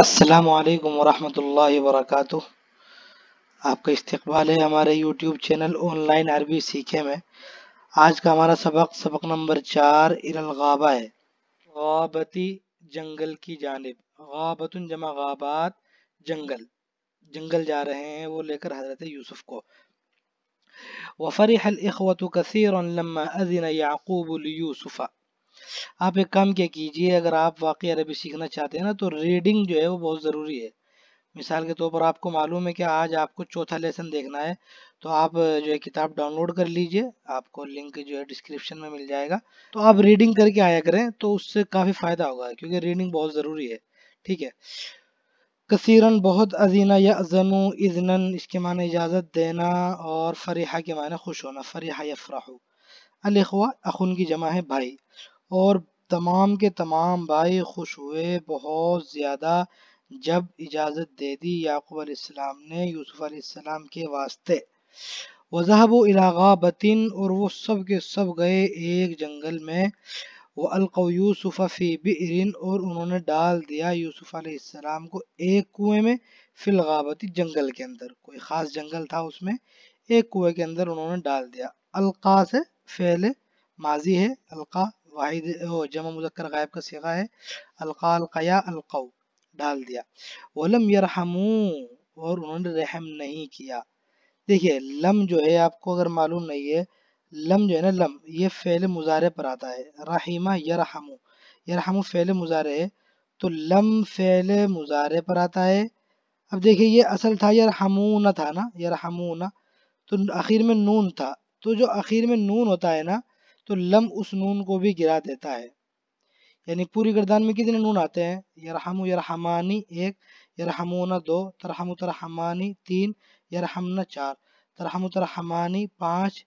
असलकम वरहमल वर्क आपका इस्तबाल है हमारे यूट्यूब चैनल ऑनलाइन अरबी सीखे में आज का हमारा सबक सबक नंबर चार इरलगाबा है गाबती जंगल की जानब गाबतन जमा गाबात जंगल जंगल जा रहे हैं वो लेकर हजरत यूसुफ को वफरहल इखवत कसर लम्मा अजिन याकूब यूसुफ़ा आप एक काम क्या कीजिए अगर आप वाकई अरबी सीखना चाहते हैं ना तो रीडिंग जो है वो बहुत ज़रूरी है मिसाल के तौर तो पर आपको मालूम है कि आज आपको चौथा लेसन देखना है तो आप जो है किताब डाउनलोड कर लीजिए आपको लिंक जो है डिस्क्रिप्शन में मिल जाएगा तो आप रीडिंग करके आया करें तो उससे काफ़ी फ़ायदा होगा क्योंकि रीडिंग बहुत ज़रूरी है ठीक है कसीरन बहुत अजीना या अजनु इजनन इसके माने इजाज़त देना और फरीहा के माने खुश होना फरीहा या फ्राहू अलखवा अखुन की जमा है भाई और तमाम के तमाम भाई खुश हुए बहुत ज़्यादा जब इजाज़त दे दी याकूब अलैहिस्सलाम ने यूसुफ अलैहिस्सलाम के वास्ते वजहब इलागाबतिन और वो सब के सब गए एक जंगल में वलको यूसुफ फ़ी और उन्होंने डाल दिया यूसुफ अलैहिस्सलाम को एक कुएँ में फिलगाबती जंगल के अंदर कोई ख़ास जंगल था उसमें एक कुएँ के अंदर उन्होंने डाल दिया अलका से फैल माजी है अलका वाहिद जमा मुजक्कर गायब का सीखा है अलकाल क़या अलकऊ डाल दिया वलम यरहमू और उन्होंने रहम नहीं किया देखिए लम जो है आपको अगर मालूम नहीं है लम जो है ना लम ये फेल मुजारे पर आता है रहीमा यरहमू यरहमू फेल मुजारे है तो लम फेल मुजारे पर आता है अब देखिए ये असल था यरहमूना था ना यरहमूना तो आखिर में नून था तो जो आखिर में नून होता है ना तो लम उस नून को भी गिरा देता है यानी पूरी गर्दान में कितने नून आते हैं यरहमु यरहमानी एक यरहमोना दो तरहमु तरहमानी तीन यरहमना चार तरहमु तरहमानी पाँच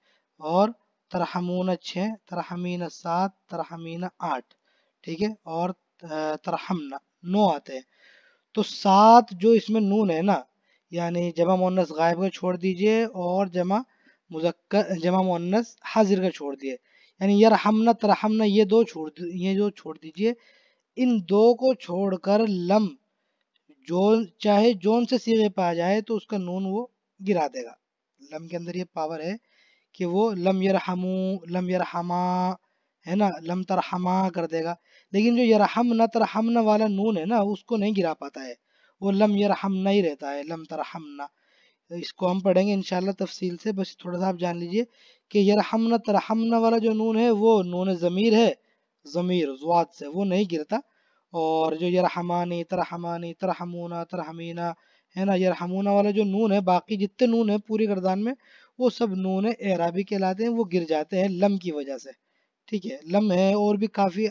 और तरहमोना छः तरहमीना सात तरहमीना आठ ठीक है और तरहमना नौ आते हैं तो सात जो इसमें नून है ना यानी जमा मुन्नस गायब का छोड़ दीजिए और जमा मुजक्कर जमा मुन्नस हाजिर का छोड़ दिए यानी यार यरहमना तरहमना ये दो छोड़ ये जो छोड़ दीजिए इन दो को छोड़कर लम जो चाहे जोन से सीधे पा जाए तो उसका नून वो गिरा देगा लम के अंदर ये पावर है कि वो लम यरहमू लम यरहमा है ना लम तरहमा कर देगा लेकिन जो यरहम न तरहमना वाला नून है ना उसको नहीं गिरा पाता है वो लम यरहमना ही रहता है लम तरहमना इसको हम पढ़ेंगे इनशाला तफसील से बस थोड़ा सा आप जान लीजिए कि यरहमना तरहमना वाला जो नून है वो नून ज़मीर है ज़मीर जुआत से वो नहीं गिरता और जो यरहमानी तरहमानी तरहमूना तरहमीना है ना यरहमूना वाला जो नून है बाकी जितने नून है पूरी गर्दान में वो सब नून एराबी कहलाते हैं वो गिर जाते हैं लम की वजह से ठीक है लम है और भी काफ़ी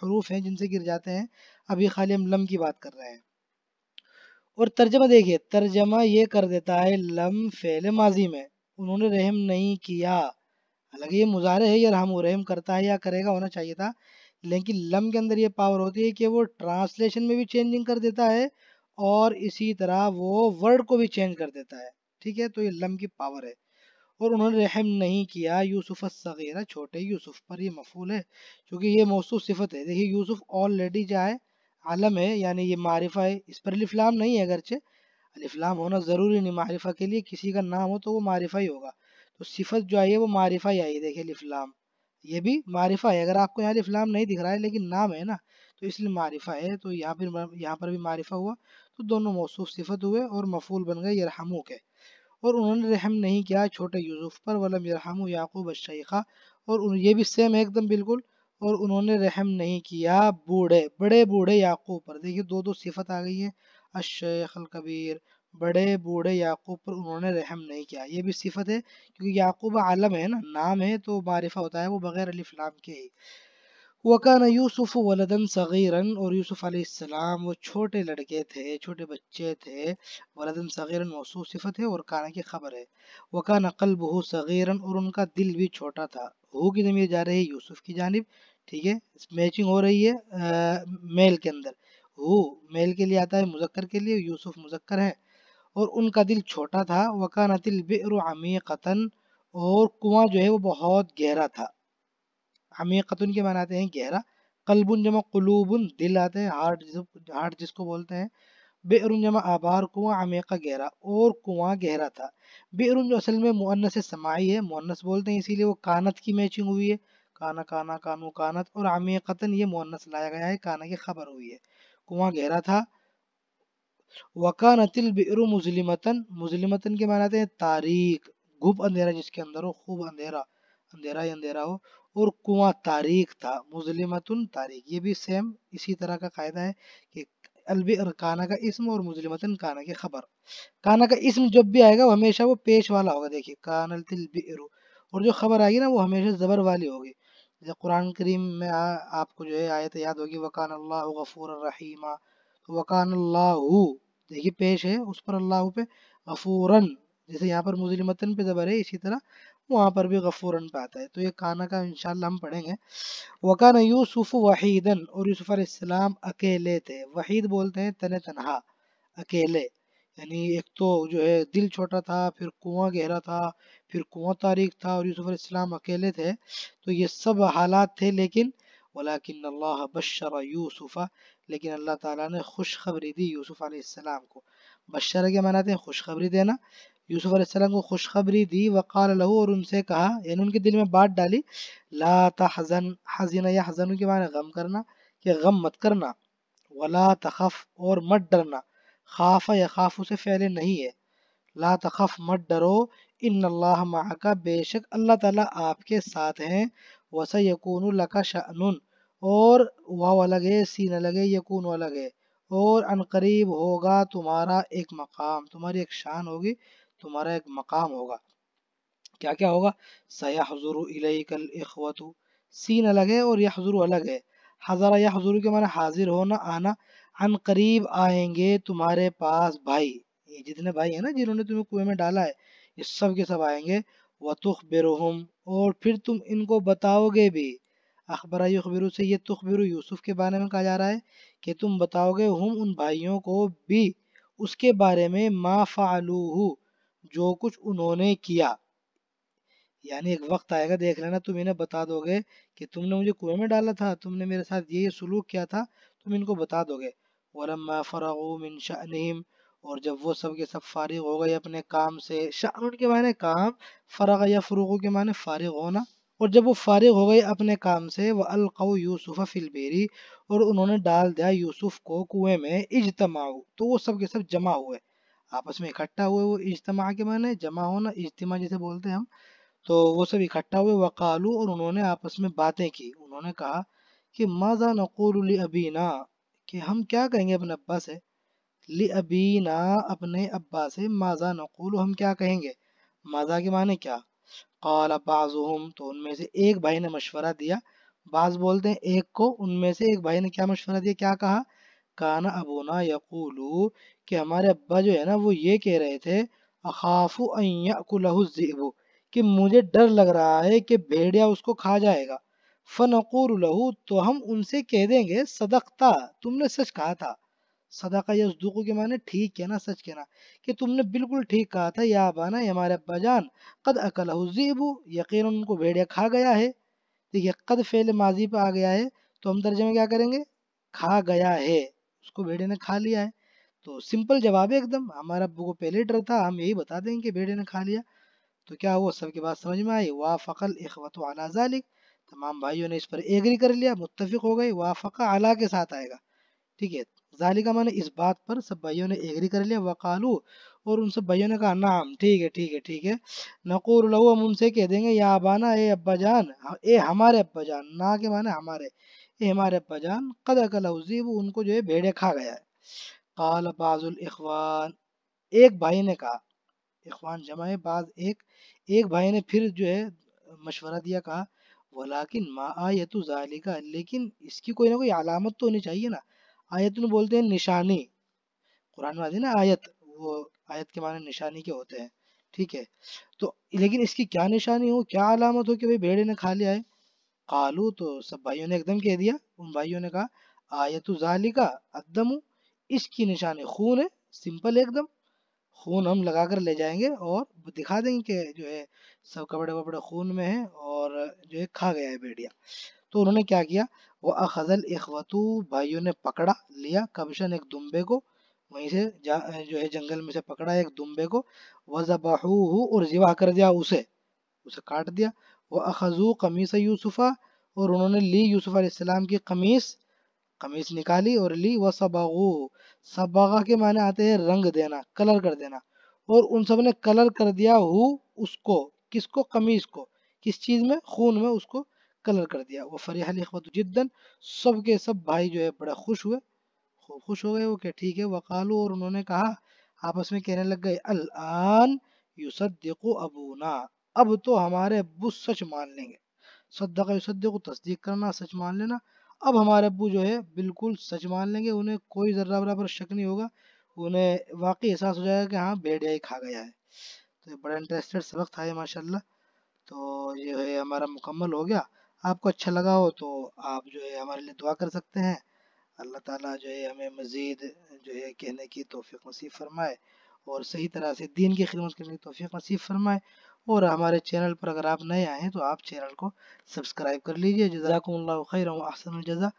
हरूफ हैं जिनसे गिर जाते हैं अभी खाली हम लम की बात कर रहे हैं और तर्जमा देखिए तर्जमा ये कर देता है लम फेल माजी में उन्होंने रहम नहीं किया हालांकि ये मुजारे है या रहम वो रहम करता है या करेगा होना चाहिए था लेकिन लम के अंदर ये पावर होती है कि वो ट्रांसलेशन में भी चेंजिंग कर देता है और इसी तरह वो वर्ड को भी चेंज कर देता है ठीक है तो ये लम की पावर है और उन्होंने रहम नहीं किया यूसुफ सगीरा छोटे यूसुफ पर ये मफूल है क्योंकि ये मौसू सिफत है देखिए यूसुफ ऑलरेडी जो है आलम है यानी ये मारिफा है इस पर लिफलाम नहीं है अगरचे अलिफ्लाम होना ज़रूरी नहीं मारिफा के लिए किसी का नाम हो तो वो मारिफा ही होगा तो सिफत जो आई है वो मारिफा ही आई है देखिए अलिफ्लाम ये भी मारिफा है अगर आपको यहाँ अलिफ्लाम नहीं दिख रहा है लेकिन नाम है ना तो इसलिए मारिफा है तो यहाँ पर यहाँ पर भी मारिफा हुआ तो दोनों मौसू सिफत हुए और मफूल बन गए यरहमू के और उन्होंने रहम नहीं किया छोटे यूसुफ पर वलम यरहमू याकूब शेखा और ये भी सेम है एकदम बिल्कुल और उन्होंने रहम नहीं किया बूढ़े बड़े बूढ़े याकूब पर देखिए दो दो सिफत आ गई है अशेख कबीर बड़े बूढ़े याकूब पर उन्होंने रहम नहीं किया ये भी सिफत है क्योंकि याकूब आलम है ना नाम है तो मारिफा होता है वो बगैर अलिफ के ही वकान यूसुफ वलदन सगीरन और यूसुफ अलैहिस्सलाम वो छोटे लड़के थे छोटे बच्चे थे वलदन सगीरन मौसू सिफत है और काना की खबर है वकान कल्ब बहु सगीरन और उनका दिल भी छोटा था हु की जमीर जा रही है यूसुफ की जानब ठीक है मैचिंग हो रही है आ, मेल के अंदर हु मेल के लिए आता है मुजक्कर के लिए यूसुफ मुजक्कर है और उनका दिल छोटा था वकानतिल बिर अमीकतन और कुआं जो है वो बहुत गहरा था अमीकतन के मनाते हैं गहरा कलबुन जमा कुलूबन दिल आते हैं हार्ट हार्ट जिसको बोलते हैं बेरुन जमा आबार कुआं अमीका गहरा और कुआं गहरा था बेरुन जो असल में से समाई है मुअन्नस बोलते हैं इसीलिए वो कानत की मैचिंग हुई है काना काना कानू कानत और अमीकतन ये मुअन्नस लाया गया है काना की खबर हुई है कुआं गहरा था वकानतिल बिरु मुजलिमतन मुजलिमतन के मानाते हैं तारीख गुप अंधेरा जिसके अंदर हो खूब अंधेरा अंधेरा ही अंधेरा हो और कुआं तारीख था मुजलिमतन तारीख ये भी सेम इसी तरह का कायदा है कि अलबिर काना का इसम और मुजलिमतन काना की खबर काना का इसम जब भी आएगा वो हमेशा वो पेश वाला होगा देखिए कानल तिल और जो खबर आएगी ना वो हमेशा जबर वाली होगी जैसे कुरान करीम में आ, आपको जो है आयत याद होगी वकान अल्लाह गफ़ूर रहीमा तो वकान अल्लाह देखिए पेश है उस पर अल्लाह पे गफ़ूरन जैसे यहाँ पर मुजलिमतन पे ज़बर है इसी तरह वहाँ पर भी गफ़ूरन पे आता है तो ये खाना का इंशाल्लाह हम पढ़ेंगे वकान यूसुफ वहीदन और यूसुफ़ अलैहिस्सलाम अकेले थे वहीद बोलते हैं तन तनहा अकेले यानी एक तो जो है दिल छोटा था फिर कुआं गहरा था फिर कुआं तारीख था और यूसुफ इस्लाम अकेले थे तो ये सब हालात थे लेकिन वलाकिन अल्लाह बशर यूसुफ़ा लेकिन अल्लाह ताला ने खुशखबरी दी यूसुफ अलैहिस्सलाम को बशर के मनाते थे खुशखबरी देना यूसुफ अलैहिस्सलाम को खुशखबरी दी वक़ाल लहू और उनसे कहा यानी उनके दिल में बात डाली ला तहजन हजन या हजन के माना गम करना कि गम मत करना वला तखफ और मत डरना खाफ या खाफ उसे फैले नहीं है ला तखफ मत डरो इन अल्लाह माका बेशक अल्लाह ताला आपके साथ हैं वसा यकून लका शन और वह अलग है सीन अलग है यकून अलग है और अनकरीब होगा तुम्हारा एक मकाम तुम्हारी एक शान होगी तुम्हारा एक मकाम होगा क्या क्या होगा सयाहजरू इलकल इखवतु सीन अलग है और यह अलग है हज़ारा या हजूर के माना हाजिर होना आना हम करीब आएंगे तुम्हारे पास भाई ये जितने भाई हैं ना जिन्होंने तुम्हें कुएं में डाला है ये सब के सब आएंगे वतुख बेरोहम और फिर तुम इनको बताओगे भी अखबरा अखबरू से ये तुखबिरु यूसुफ के बारे में कहा जा रहा है कि तुम बताओगे हम उन भाइयों को भी उसके बारे में माँ फालू जो कुछ उन्होंने किया यानी एक वक्त आएगा देख लेना तुम इन्हें बता दोगे कि तुमने मुझे कुएं में डाला था तुमने मेरे साथ ये ये सलूक किया था तुम इनको बता दोगे वलम्मा फ़रगु मिन शअनहम और जब वो सब के सब फारिग हो गए अपने काम से शान के मायने काम फ़रग या फ़रूगु के माने फ़ारिग होना और जब वो फारिग हो गए अपने काम से वह अलकऊ यूसुफ फिलबेरी और उन्होंने डाल दिया यूसुफ को कुएं में इजतमाऊ तो वो सब के सब जमा हुए आपस में इकट्ठा हुए वो इजतमा के माने जमा होना इजतमा जिसे बोलते हैं हम तो वो सब इकट्ठा हुए वकालू और उन्होंने आपस में बातें की उन्होंने कहा कि माजा नकूल अबीना कि हम क्या कहेंगे अपने अब्बा से ली अबीना अपने अब्बा से माजा नकुल हम क्या कहेंगे माजा के माने क्या कौला हम तो उनमें से एक भाई ने मशवरा दिया बाज बोलते हैं एक को उनमें से एक भाई ने क्या मशवरा दिया क्या कहा काना अबोना यकूलू कि हमारे अब्बा जो है ना वो ये कह रहे थे अखाफू अकुलहु कि मुझे डर लग रहा है कि भेड़िया उसको खा जाएगा फ़नकूर लहू तो हम उनसे कह देंगे सदकता तुमने सच कहा था सदका यसदुकू के माने ठीक कहना सच कहना कि तुमने बिल्कुल ठीक कहा था या ये हमारे अब्बा जान कद अकलहजीबू यकीन उनको भेड़िया खा गया है देखिए कद फेल माजी पर आ गया है तो हम दर्जे में क्या करेंगे खा गया है उसको भेड़े ने खा लिया है तो सिंपल जवाब है एकदम हमारा अब्बू को पहले डर था हम यही बता देंगे कि भेड़े ने खा लिया तो क्या हुआ सबके बात समझ में आई फ़कल अखवत आला जालिक तमाम भाइयों ने इस पर एग्री कर लिया मुतफ़ हो गई फ़का अला के साथ आएगा ठीक है जालिका मैंने इस बात पर सब भाइयों ने एग्री कर लिया वकालू और उन सब भाइयों ने कहा नाम ठीक है ठीक है ठीक है नकूर लहू हम उनसे कह देंगे या अबाना ए अब्बा जान ए हमारे अब्बा जान ना के माने हमारे ए हमारे अब्बा जान कद कलजीब उनको जो है भेड़े खा गया है काल बाजुल इखवान एक भाई ने कहा इखवान जमा है बाद एक एक भाई ने फिर जो है मशवरा दिया कहा वलाकिन मा आयतु जालिका लेकिन इसकी कोई ना कोई अलामत तो होनी चाहिए ना आयत बोलते हैं निशानी कुरान में ना आयत वो आयत के माने निशानी के होते हैं ठीक है तो लेकिन इसकी क्या निशानी हो क्या अलामत हो कि भाई भेड़े ने खा लिया है कालू तो सब भाइयों ने एकदम कह दिया उन भाइयों ने कहा आयतु जालिका एकदम इसकी निशानी खून है सिंपल एकदम खून हम लगा कर ले जाएंगे और दिखा देंगे कि जो है सब कपड़े वपड़े खून में है और जो है खा गया है भेड़िया तो उन्होंने क्या किया वो अखजल इखवतू भाइयों ने पकड़ा लिया कबशन एक दुम्बे को वहीं से जा जो है जंगल में से पकड़ा एक दुम्बे को वजबाहू और जिवा कर दिया उसे उसे काट दिया वह अखजू कमीस यूसुफ़ा और उन्होंने ली यूसुफ़ की कमीज़ कमीज निकाली और ली वह सबागो सबागा के माने आते हैं रंग देना कलर कर देना और उन सब ने कलर कर दिया हु उसको किसको कमीज को किस चीज में खून में उसको कलर कर दिया वो फरियाली अखबत जिद्दन सब के सब भाई जो है बड़े खुश हुए खूब खुश हो गए वो क्या ठीक है वकालू और उन्होंने कहा आपस में कहने लग गए अल आन युसदू अबूना अब तो हमारे अबू सच मान लेंगे सद्दा को तस्दीक करना सच मान लेना अब हमारे अबू जो है बिल्कुल सच मान लेंगे उन्हें कोई ज़र्रा बराबर शक नहीं होगा उन्हें वाकई एहसास हो जाएगा कि हाँ भेड़िया ही खा गया है तो ये बड़ा इंटरेस्टेड सबक था ये माशाल्लाह तो ये है हमारा मुकम्मल हो गया आपको अच्छा लगा हो तो आप जो है हमारे लिए दुआ कर सकते हैं अल्लाह ताला जो है हमें मज़ीद जो है कहने की तोफ़ी नसीब फरमाए और सही तरह से दीन की खिदमत करने की तोफ़ी नसीब फरमाए और हमारे चैनल पर अगर आप नए आए हैं तो आप चैनल को सब्सक्राइब कर लीजिए जजाकुम खैर अहसन जजा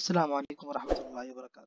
असल वरहमल वर्का